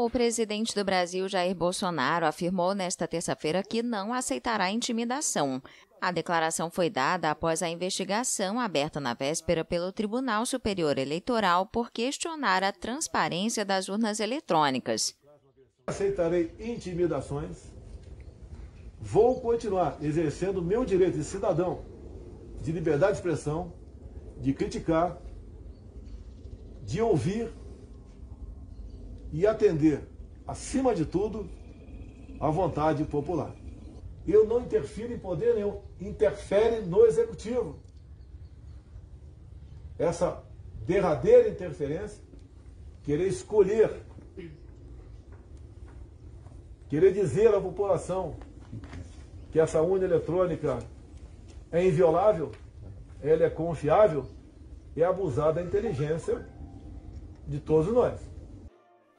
O presidente do Brasil, Jair Bolsonaro, afirmou nesta terça-feira que não aceitará intimidação. A declaração foi dada após a investigação aberta na véspera pelo Tribunal Superior Eleitoral por questionar a transparência das urnas eletrônicas. Aceitarei intimidações. Vou continuar exercendo meu direito de cidadão, de liberdade de expressão, de criticar, de ouvir e atender, acima de tudo, à vontade popular. Eu não interfiro em poder nenhum, interfere no executivo. Essa derradeira interferência, querer escolher, querer dizer à população que essa urna eletrônica é inviolável, ela é confiável, é abusar da inteligência de todos nós.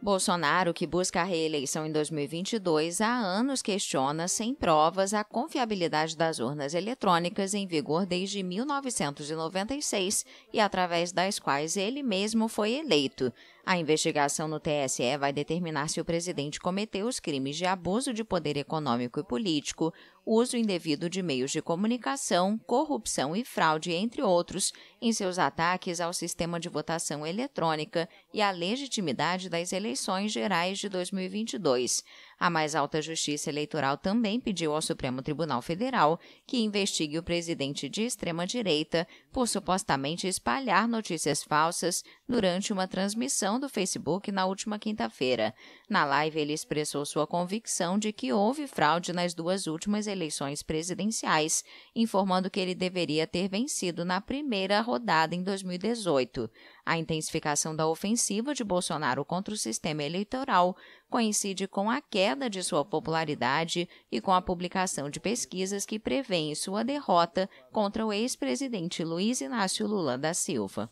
Bolsonaro, que busca a reeleição em 2022, há anos questiona, sem provas, a confiabilidade das urnas eletrônicas em vigor desde 1996 e através das quais ele mesmo foi eleito. A investigação no TSE vai determinar se o presidente cometeu os crimes de abuso de poder econômico e político, uso indevido de meios de comunicação, corrupção e fraude, entre outros, em seus ataques ao sistema de votação eletrônica e à legitimidade das eleições eleições gerais de 2022. A mais alta Justiça Eleitoral também pediu ao Supremo Tribunal Federal que investigue o presidente de extrema-direita por supostamente espalhar notícias falsas durante uma transmissão do Facebook na última quinta-feira. Na live, ele expressou sua convicção de que houve fraude nas duas últimas eleições presidenciais, informando que ele deveria ter vencido na primeira rodada em 2018. A intensificação da ofensiva de Bolsonaro contra o sistema eleitoral coincide com a queda de sua popularidade e com a publicação de pesquisas que prevêem sua derrota contra o ex-presidente Luiz Inácio Lula da Silva.